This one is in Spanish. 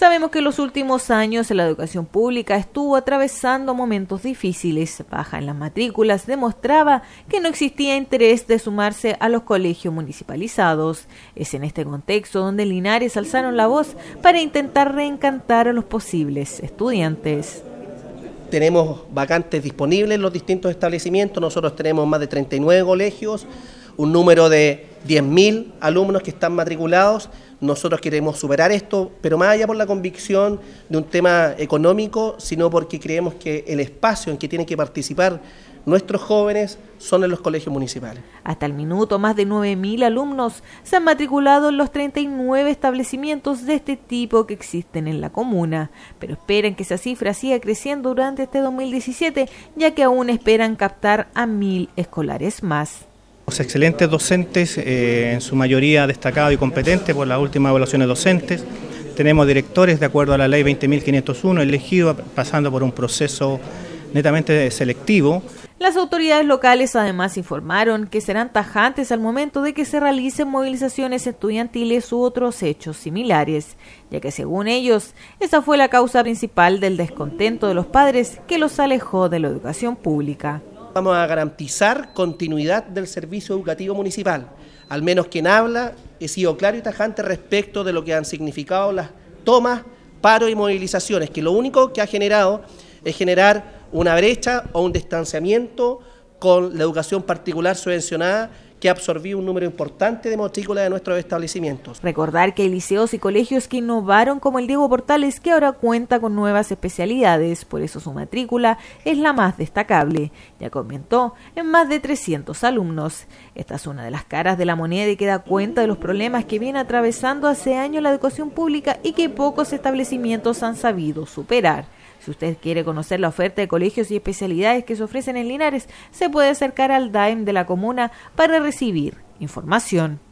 Sabemos que en los últimos años la educación pública estuvo atravesando momentos difíciles. Baja en las matrículas demostraba que no existía interés de sumarse a los colegios municipalizados. Es en este contexto donde Linares alzaron la voz para intentar reencantar a los posibles estudiantes tenemos vacantes disponibles en los distintos establecimientos. Nosotros tenemos más de 39 colegios, un número de 10.000 alumnos que están matriculados. Nosotros queremos superar esto, pero más allá por la convicción de un tema económico, sino porque creemos que el espacio en que tienen que participar nuestros jóvenes son en los colegios municipales. Hasta el minuto, más de 9.000 alumnos se han matriculado en los 39 establecimientos de este tipo que existen en la comuna, pero esperan que esa cifra siga creciendo durante este 2017, ya que aún esperan captar a 1.000 escolares más excelentes docentes, eh, en su mayoría destacados y competentes por las últimas evaluaciones docentes. Tenemos directores de acuerdo a la ley 20.501 elegidos pasando por un proceso netamente selectivo. Las autoridades locales además informaron que serán tajantes al momento de que se realicen movilizaciones estudiantiles u otros hechos similares, ya que según ellos, esa fue la causa principal del descontento de los padres que los alejó de la educación pública vamos a garantizar continuidad del servicio educativo municipal. Al menos quien habla he sido claro y tajante respecto de lo que han significado las tomas, paros y movilizaciones, que lo único que ha generado es generar una brecha o un distanciamiento con la educación particular subvencionada que absorbió un número importante de matrículas de nuestros establecimientos. Recordar que hay liceos y colegios que innovaron como el Diego Portales que ahora cuenta con nuevas especialidades, por eso su matrícula es la más destacable. Ya comentó en más de 300 alumnos. Esta es una de las caras de la moneda y que da cuenta de los problemas que viene atravesando hace años la educación pública y que pocos establecimientos han sabido superar. Si usted quiere conocer la oferta de colegios y especialidades que se ofrecen en Linares, se puede acercar al DAIM de la comuna para recibir información.